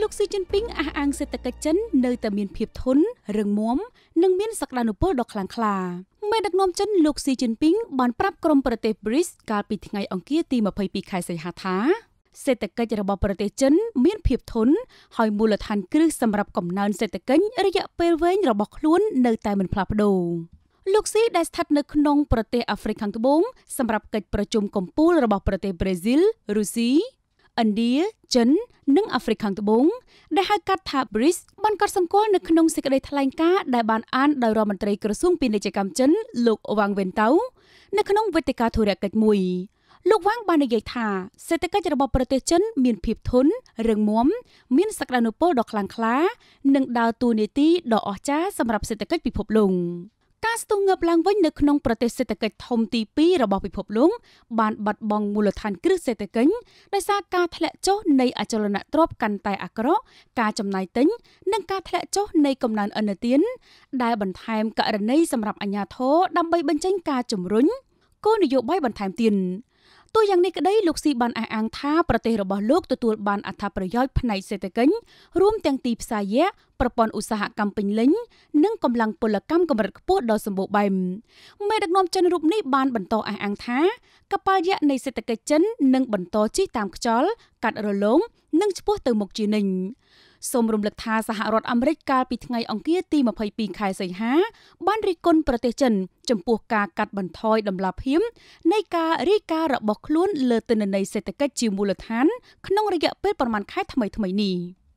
លោកស៊ីជីនពីងអះអាង សេដ្ឋកិច្ចចិននៅតែមានភាពធន់រឹងមាំនិងមានសក្តានុពលដ៏ខ្លាំងក្លាមេដឹកនាំចិនលោកស៊ីជីនពីងបានប្រាប់ក្រុមប្រទេស BRICS កាលពីថ្ងៃអង្គារទី22ខែសីហាថាសេដ្ឋកិច្ចរបស់ប្រទេសចិន មានភាពធន់ហើយមូលដ្ឋាន គ្រឹះសម្រាប់កំណើនសេដ្ឋកិច្ចរយៈពេលវែងរបស់ខ្លួននៅតែមិនផ្លាស់ប្ដូរលោកស៊ីដែលស្ថិតនៅក្នុងប្រទេសអាហ្វ្រិកខាងត្បូងសម្រាប់កិច្ចប្រជុំកំពូលរបស់ប្រទេសប្រេស៊ីលរុស្ស៊ីឥណ្ឌាចិននិងអាហ្វ្រិកខាងត្បូងដែលហៅកាត់ថា BRICS បានកត់សម្គាល់នៅក្នុងសេចក្តីថ្លែងការណ៍ដែលបានអានដោយរដ្ឋមន្ត្រីក្រសួងពាណិជ្ជកម្មចិនលោកវ៉ាងវិនតៅនៅក្នុងវេទិកាធុរកិច្ចមួយលោកវ៉ាងបាននិយាយថាសេដ្ឋកិច្ចរបស់ប្រទេសចិន មានភាពធន់រឹងមាំមានសក្តានុពលដ៏ខ្លាំងក្លា និងដើរតួនាទីដ៏អស្ចារ្យសម្រាប់សេដ្ឋកិច្ចពិភពលោក។ការស្ទុះងើបឡើងវិញនៅក្នុងប្រទេសសេដ្ឋកិច្ចធំទី2របស់ពិភពលោកបានបាត់បង់មូលដ្ឋានគ្រឹះសេដ្ឋកិច្ចដោយសារការធ្លាក់ចុះនៃអចលនទ្រព្យកាន់តែអាក្រក់ការចំណាយទិញនិងការធ្លាក់ចុះនៃកំណើនឥណទានដែលបន្ថែមករណីសម្រាប់អាជ្ញាធរដើម្បីបញ្ចេញការជំរុញគោលនយោបាយបន្ថែមទៀតទោះយ៉ាងនេះក្តីលោកស៊ីបានអះអាងថាប្រទេសរបស់លោកទទួលបានអត្ថប្រយោជន៍ផ្នែកសេដ្ឋកិច្ចរួមទាំងទីផ្សារយៈប្រព័ន្ធឧស្សាហកម្មពេញលេញ និងកម្លាំងពលកម្មកម្រិតខ្ពស់ដ៏សម្បូរបែបមេដឹកនាំចិនរូបនេះបានបន្តអះអាងថាកប៉ាល់យក្សនៃសេដ្ឋកិច្ចចិននឹងបន្តជិះតាមខ្យល់កាត់រលងនិងឆ្ពោះទៅមុខជានិច្ចសូមរំលឹកថាសហរដ្ឋអាមេរិកកាលពីថ្ងៃអង្គារទី22ខែសីហាបានរិះគន់ប្រទេសចិន ចំពោះការកាត់បន្ថយដំឡាភៀមនៃការរាយការណ៍របស់ខ្លួនលើទិន្នន័យសេដ្ឋកិច្ចជាមូលដ្ឋានក្នុងរយៈពេលប្រមាណខែថ្មីៗនេះ។